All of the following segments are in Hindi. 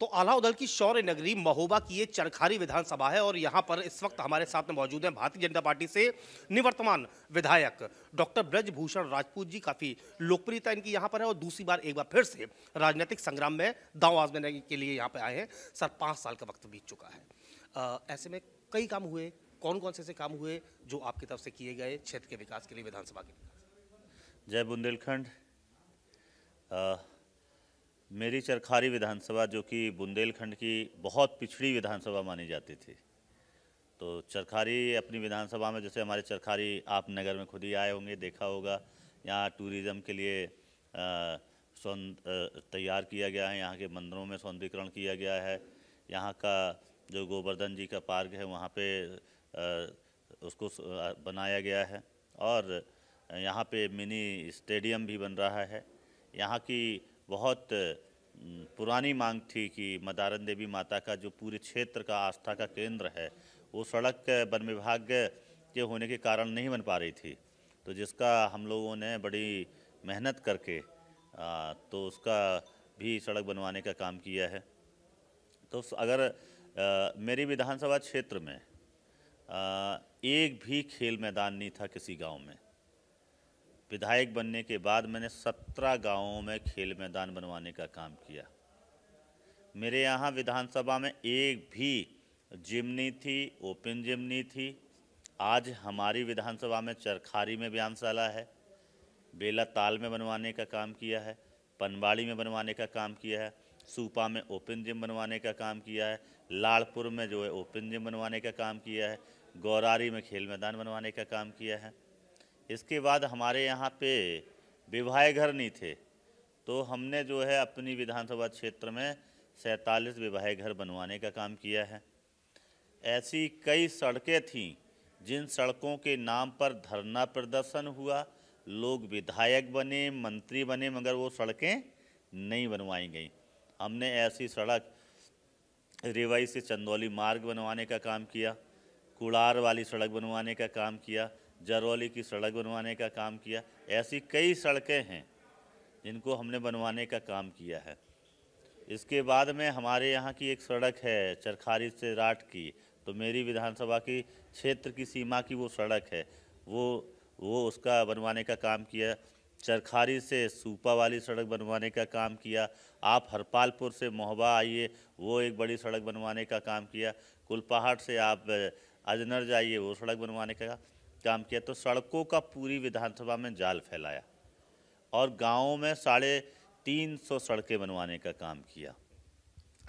तो आला की शौर्य नगरी महोबा की ये चरखारी विधानसभा है और यहाँ पर इस वक्त हमारे साथ में मौजूद हैं भारतीय जनता पार्टी से निवर्तमान विधायक डॉक्टर ब्रजभूषण राजपूत जी काफ़ी लोकप्रियता इनकी यहाँ पर है और दूसरी बार एक बार फिर से राजनीतिक संग्राम में दाव आजमाने के लिए यहाँ पर आए हैं सर पाँच साल का वक्त बीत चुका है ऐसे में कई काम हुए कौन कौन से ऐसे काम हुए जो आपकी तरफ से किए गए क्षेत्र के विकास के लिए विधानसभा के जय बुंदेलखंड मेरी चरखारी विधानसभा जो कि बुंदेलखंड की बहुत पिछड़ी विधानसभा मानी जाती थी तो चरखारी अपनी विधानसभा में जैसे हमारे चरखारी आप नगर में खुद ही आए होंगे देखा होगा यहाँ टूरिज़्म के लिए तैयार किया गया है यहाँ के मंदिरों में सौंदर्यकरण किया गया है यहाँ का जो गोवर्धन जी का पार्क है वहाँ पे आ, उसको बनाया गया है और यहाँ पे मिनी स्टेडियम भी बन रहा है यहाँ की बहुत पुरानी मांग थी कि मदारन देवी माता का जो पूरे क्षेत्र का आस्था का केंद्र है वो सड़क वन विभाग के होने के कारण नहीं बन पा रही थी तो जिसका हम लोगों ने बड़ी मेहनत करके आ, तो उसका भी सड़क बनवाने का काम किया है तो अगर आ, मेरी विधानसभा क्षेत्र में आ, एक भी खेल मैदान नहीं था किसी गांव में विधायक बनने के बाद मैंने सत्रह गांवों में खेल मैदान बनवाने का काम किया मेरे यहाँ विधानसभा में एक भी जिम नहीं थी ओपन जिम नहीं थी आज हमारी विधानसभा में चरखारी में व्यायामशाला है बेला ताल में बनवाने का काम किया है पनवाड़ी में बनवाने का काम किया है सूपा में ओपन जिम बनवाने का काम किया है लाड़पुर में जो है ओपन जिम बनवाने का काम किया है गौरारी में खेल मैदान बनवाने का काम किया है इसके बाद हमारे यहाँ पे विवाह घर नहीं थे तो हमने जो है अपनी विधानसभा क्षेत्र में सैंतालीस विवाह घर बनवाने का काम किया है ऐसी कई सड़कें थीं जिन सड़कों के नाम पर धरना प्रदर्शन हुआ लोग विधायक बने मंत्री बने मगर वो सड़कें नहीं बनवाई गई हमने ऐसी सड़क रेवाई से चंदौली मार्ग बनवाने का काम किया कुड़ार वाली सड़क बनवाने का काम किया जरौली की सड़क बनवाने का काम किया ऐसी कई सड़कें हैं जिनको हमने बनवाने का काम किया है इसके बाद में हमारे यहाँ की एक सड़क है चरखारी से राट की तो मेरी विधानसभा की क्षेत्र की सीमा की वो सड़क है वो वो उसका बनवाने का काम किया चरखारी से सूपा वाली सड़क बनवाने का काम किया आप हरपालपुर से मोहबा आइए वो एक बड़ी सड़क बनवाने का काम किया कुलपहाड़ से आप अजनर जाइए वो सड़क बनवाने का काम किया तो सड़कों का पूरी विधानसभा में जाल फैलाया और गांवों में साढ़े तीन सौ सड़कें बनवाने का काम किया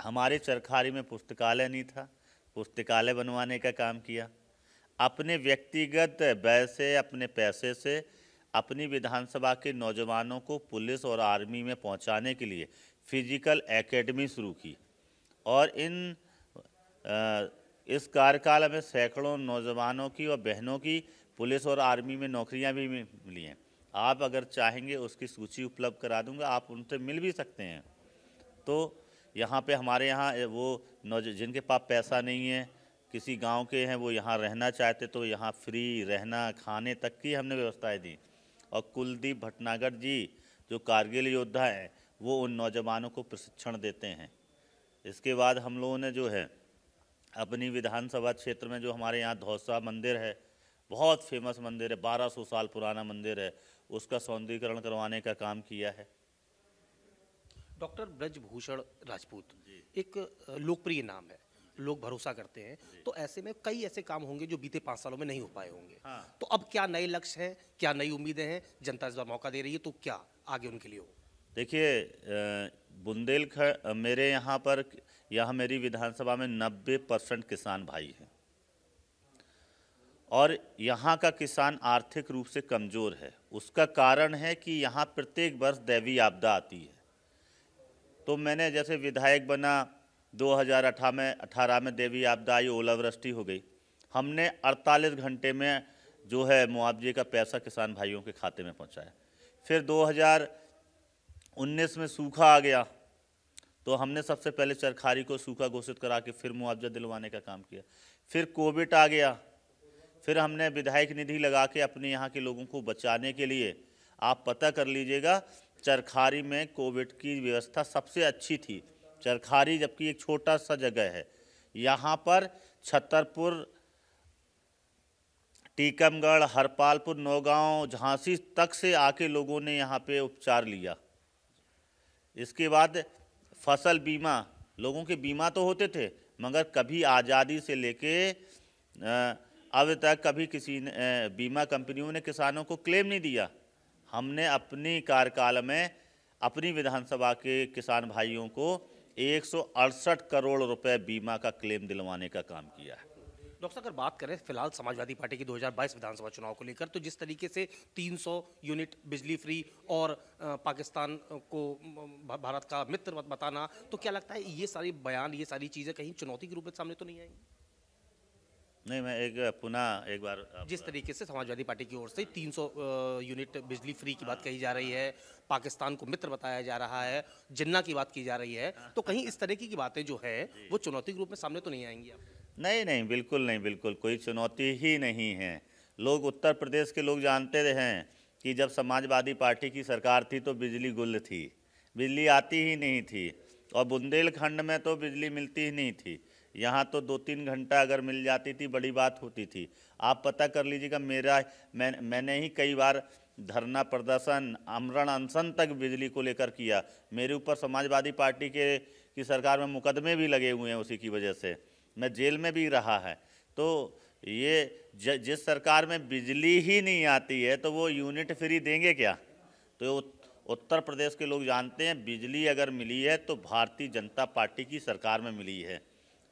हमारे चरखारी में पुस्तकालय नहीं था पुस्तकालय बनवाने का काम किया अपने व्यक्तिगत व्यय से अपने पैसे से अपनी विधानसभा के नौजवानों को पुलिस और आर्मी में पहुंचाने के लिए फिजिकल एकेडमी शुरू की और इन आ, इस कार्यकाल में सैकड़ों नौजवानों की और बहनों की पुलिस और आर्मी में नौकरियां भी मिली हैं आप अगर चाहेंगे उसकी सूची उपलब्ध करा दूंगा आप उनसे मिल भी सकते हैं तो यहाँ पे हमारे यहाँ वो जिनके पास पैसा नहीं है किसी गांव के हैं वो यहाँ रहना चाहते तो यहाँ फ्री रहना खाने तक की हमने व्यवस्थाएँ दी और कुलदीप भटनागर जी जो कारगिल योद्धा हैं वो उन नौजवानों को प्रशिक्षण देते हैं इसके बाद हम लोगों ने जो है अपनी विधानसभा क्षेत्र में जो हमारे यहाँ धौसा मंदिर है बहुत फेमस मंदिर है बारह सौ साल पुराना मंदिर है उसका सौंदर्यकरण करवाने का काम किया है डॉक्टर ब्रजभूषण राजपूत एक लोकप्रिय नाम है लोग भरोसा करते हैं तो ऐसे में कई ऐसे काम होंगे जो बीते पाँच सालों में नहीं हो पाए होंगे हाँ। तो अब क्या नए लक्ष्य हैं क्या नई उम्मीदें हैं जनता इस बार मौका दे रही है तो क्या आगे उनके लिए हो देखिए बुंदेलखंड मेरे यहाँ पर यहाँ मेरी विधानसभा में नब्बे परसेंट किसान भाई हैं और यहाँ का किसान आर्थिक रूप से कमज़ोर है उसका कारण है कि यहाँ प्रत्येक वर्ष दैवी आपदा आती है तो मैंने जैसे विधायक बना 2018 में 18 में देवी आपदा आई ओलावृष्टि हो गई हमने 48 घंटे में जो है मुआवजे का पैसा किसान भाइयों के खाते में पहुंचाया फिर 2019 में सूखा आ गया तो हमने सबसे पहले चरखारी को सूखा घोषित करा के फिर मुआवजा दिलवाने का काम किया फिर कोविड आ गया फिर हमने विधायक निधि लगा के अपने यहाँ के लोगों को बचाने के लिए आप पता कर लीजिएगा चरखारी में कोविड की व्यवस्था सबसे अच्छी थी चरखारी जबकि एक छोटा सा जगह है यहाँ पर छतरपुर टीकमगढ़ हरपालपुर नौगांव झांसी तक से आके लोगों ने यहाँ पे उपचार लिया इसके बाद फसल बीमा लोगों के बीमा तो होते थे मगर कभी आज़ादी से लेके अब तक कभी किसी ने बीमा कंपनियों ने किसानों को क्लेम नहीं दिया हमने अपनी कार्यकाल में अपनी विधानसभा के किसान भाइयों को एक करोड़ रुपए बीमा का क्लेम दिलवाने का काम किया है डॉक्टर अगर बात करें फिलहाल समाजवादी पार्टी की 2022 विधानसभा चुनाव को लेकर तो जिस तरीके से 300 यूनिट बिजली फ्री और पाकिस्तान को भारत का मित्र बताना तो क्या लगता है ये सारी बयान ये सारी चीज़ें कहीं चुनौती के रूप में सामने तो नहीं आएंगी नहीं मैं एक पुनः एक बार जिस तरीके से समाजवादी पार्टी की ओर से 300 यूनिट बिजली फ्री की बात कही जा रही है पाकिस्तान को मित्र बताया जा रहा है जिन्ना की बात की जा रही है तो कहीं इस तरीके की बातें जो है वो चुनौती के रूप में सामने तो नहीं आएंगी नहीं नहीं बिल्कुल नहीं बिल्कुल कोई चुनौती ही नहीं है लोग उत्तर प्रदेश के लोग जानते हैं कि जब समाजवादी पार्टी की सरकार थी तो बिजली गुल थी बिजली आती ही नहीं थी और बुंदेलखंड में तो बिजली मिलती ही नहीं थी यहाँ तो दो तीन घंटा अगर मिल जाती थी बड़ी बात होती थी आप पता कर लीजिएगा मेरा मैं मैंने ही कई बार धरना प्रदर्शन आमरण अनशन तक बिजली को लेकर किया मेरे ऊपर समाजवादी पार्टी के की सरकार में मुकदमे भी लगे हुए हैं उसी की वजह से मैं जेल में भी रहा है तो ये ज, जिस सरकार में बिजली ही नहीं आती है तो वो यूनिट फ्री देंगे क्या तो उत्तर प्रदेश के लोग जानते हैं बिजली अगर मिली है तो भारतीय जनता पार्टी की सरकार में मिली है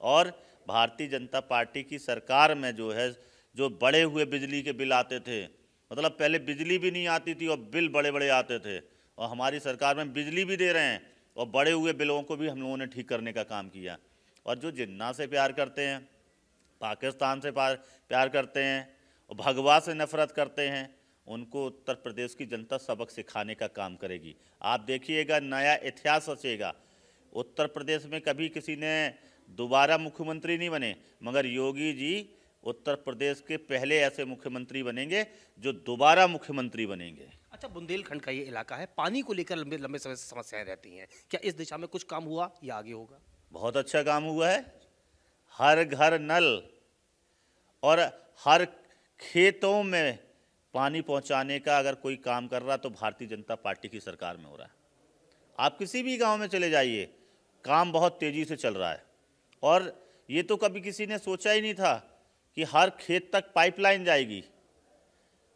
और भारतीय जनता पार्टी की सरकार में जो है जो बड़े हुए बिजली के बिल आते थे मतलब पहले बिजली भी नहीं आती थी और बिल बड़े बड़े आते थे और हमारी सरकार में बिजली भी दे रहे हैं और बड़े हुए बिलों को भी हम लोगों ने ठीक करने का काम किया और जो जिन्ना से प्यार करते हैं पाकिस्तान से प्यार करते हैं और भगवा से नफरत करते हैं उनको उत्तर प्रदेश की जनता सबक सिखाने का काम करेगी आप देखिएगा नया इतिहास रचेगा उत्तर प्रदेश में कभी किसी ने दोबारा मुख्यमंत्री नहीं बने मगर योगी जी उत्तर प्रदेश के पहले ऐसे मुख्यमंत्री बनेंगे जो दोबारा मुख्यमंत्री बनेंगे अच्छा बुंदेलखंड का ये इलाका है पानी को लेकर लंबे लंबे समय से समस्याएं रहती हैं क्या इस दिशा में कुछ काम हुआ या आगे होगा बहुत अच्छा काम हुआ है हर घर नल और हर खेतों में पानी पहुंचाने का अगर कोई काम कर रहा तो भारतीय जनता पार्टी की सरकार में हो रहा है आप किसी भी गांव में चले जाइए काम बहुत तेज़ी से चल रहा है और ये तो कभी किसी ने सोचा ही नहीं था कि हर खेत तक पाइपलाइन जाएगी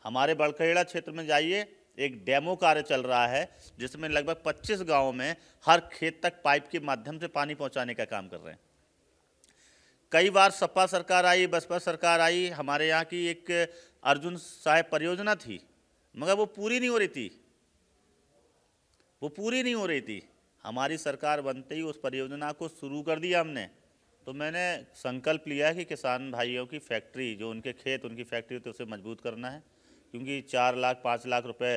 हमारे बड़खेड़ा क्षेत्र में जाइए एक डेमो कार्य चल रहा है जिसमें लगभग 25 गांवों में हर खेत तक पाइप के माध्यम से पानी पहुंचाने का काम कर रहे हैं कई बार सपा सरकार आई बसपा सरकार आई हमारे यहाँ की एक अर्जुन साहेब परियोजना थी मगर वो पूरी नहीं हो रही थी वो पूरी नहीं हो रही थी हमारी सरकार बनते ही उस परियोजना को शुरू कर दिया हमने तो मैंने संकल्प लिया कि किसान भाइयों की फैक्ट्री जो उनके खेत उनकी फैक्ट्री होती है उसे मजबूत करना है क्योंकि चार लाख पाँच लाख रुपए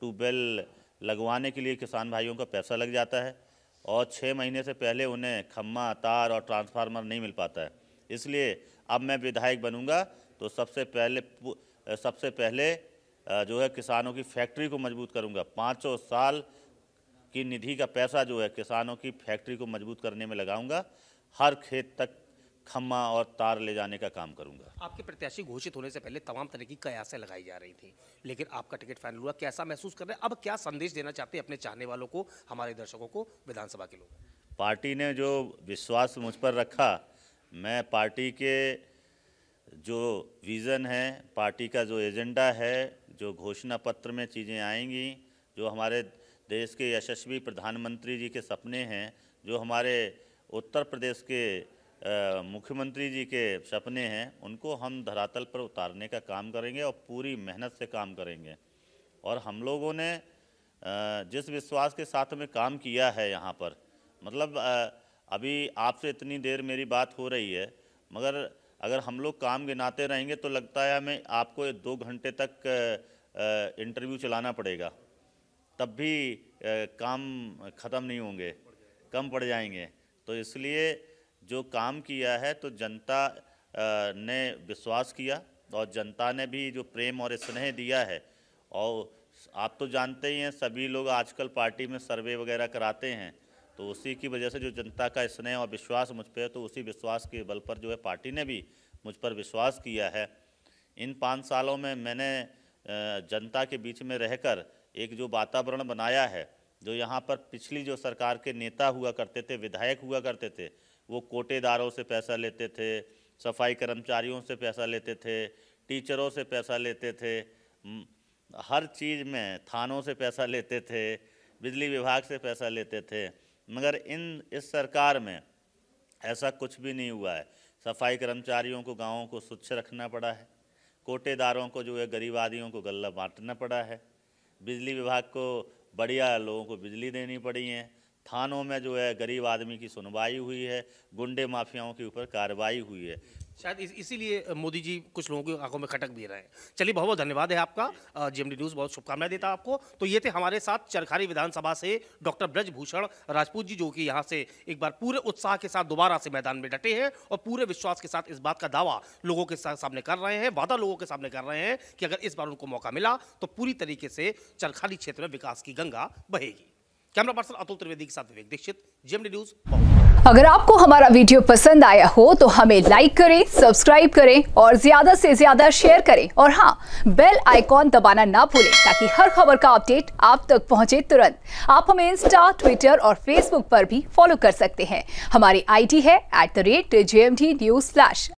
ट्यूबवेल लगवाने के लिए किसान भाइयों का पैसा लग जाता है और छः महीने से पहले उन्हें खम्मा तार और ट्रांसफार्मर नहीं मिल पाता है इसलिए अब मैं विधायक बनूँगा तो सबसे पहले सबसे पहले जो है किसानों की फैक्ट्री को मजबूत करूँगा पाँचों साल की निधि का पैसा जो है किसानों की फैक्ट्री को मजबूत करने में लगाऊँगा हर खेत तक खम्मा और तार ले जाने का काम करूंगा आपके प्रत्याशी घोषित होने से पहले तमाम तरह की कयासें लगाई जा रही थी लेकिन आपका टिकट फाइनल हुआ कैसा महसूस कर रहे हैं अब क्या संदेश देना चाहते हैं अपने चाहने वालों को हमारे दर्शकों को विधानसभा के लोग पार्टी ने जो विश्वास मुझ पर रखा मैं पार्टी के जो विज़न है पार्टी का जो एजेंडा है जो घोषणा पत्र में चीज़ें आएंगी जो हमारे देश के यशस्वी प्रधानमंत्री जी के सपने हैं जो हमारे उत्तर प्रदेश के मुख्यमंत्री जी के सपने हैं उनको हम धरातल पर उतारने का काम करेंगे और पूरी मेहनत से काम करेंगे और हम लोगों ने जिस विश्वास के साथ में काम किया है यहाँ पर मतलब अभी आपसे इतनी देर मेरी बात हो रही है मगर अगर हम लोग काम गिनाते रहेंगे तो लगता है हमें आपको दो घंटे तक इंटरव्यू चलाना पड़ेगा तब भी काम ख़त्म नहीं होंगे कम पड़ जाएंगे तो इसलिए जो काम किया है तो जनता ने विश्वास किया और जनता ने भी जो प्रेम और स्नेह दिया है और आप तो जानते ही हैं सभी लोग आजकल पार्टी में सर्वे वगैरह कराते हैं तो उसी की वजह से जो जनता का स्नेह और विश्वास मुझ पर तो उसी विश्वास के बल पर जो है पार्टी ने भी मुझ पर विश्वास किया है इन पाँच सालों में मैंने जनता के बीच में रहकर एक जो वातावरण बनाया है जो यहाँ पर पिछली जो सरकार के नेता हुआ करते थे विधायक हुआ करते थे वो कोटेदारों से पैसा लेते थे सफाई कर्मचारियों से पैसा लेते थे टीचरों से पैसा लेते थे हर चीज़ में थानों से पैसा लेते थे बिजली विभाग से पैसा लेते थे मगर इन इस सरकार में ऐसा कुछ भी नहीं हुआ है सफाई कर्मचारियों को गाँवों को स्वच्छ रखना पड़ा है कोटेदारों को जो है गरीब आदियों को गल्ला बांटना पड़ा है बिजली विभाग को बढ़िया लोगों को बिजली देनी पड़ी है थानों में जो है गरीब आदमी की सुनवाई हुई है गुंडे माफियाओं के ऊपर कार्रवाई हुई है शायद इस, इसीलिए मोदी जी कुछ लोगों की आंखों में खटक भी रहे हैं चलिए बहुत बहुत धन्यवाद है आपका जीएमडी न्यूज़ बहुत शुभकामनाएं देता आपको तो ये थे हमारे साथ चरखारी विधानसभा से डॉक्टर ब्रजभूषण राजपूत जी जो कि यहाँ से एक बार पूरे उत्साह के साथ दोबारा से मैदान में डटे हैं और पूरे विश्वास के साथ इस बात का दावा लोगों के सामने कर रहे हैं वादा लोगों के सामने कर रहे हैं कि अगर इस बार उनको मौका मिला तो पूरी तरीके से चरखारी क्षेत्र में विकास की गंगा बहेगी कैमरा पर्सन अतुल त्रिवेदी के साथ विवेक दीक्षित जेमडी न्यूज अगर आपको हमारा वीडियो पसंद आया हो तो हमें लाइक करें सब्सक्राइब करें और ज्यादा से ज्यादा शेयर करें और हाँ बेल आइकॉन दबाना ना भूलें ताकि हर खबर का अपडेट आप तक पहुंचे तुरंत आप हमें इंस्टा ट्विटर और फेसबुक पर भी फॉलो कर सकते हैं हमारी आईडी है at the rate J M D news slash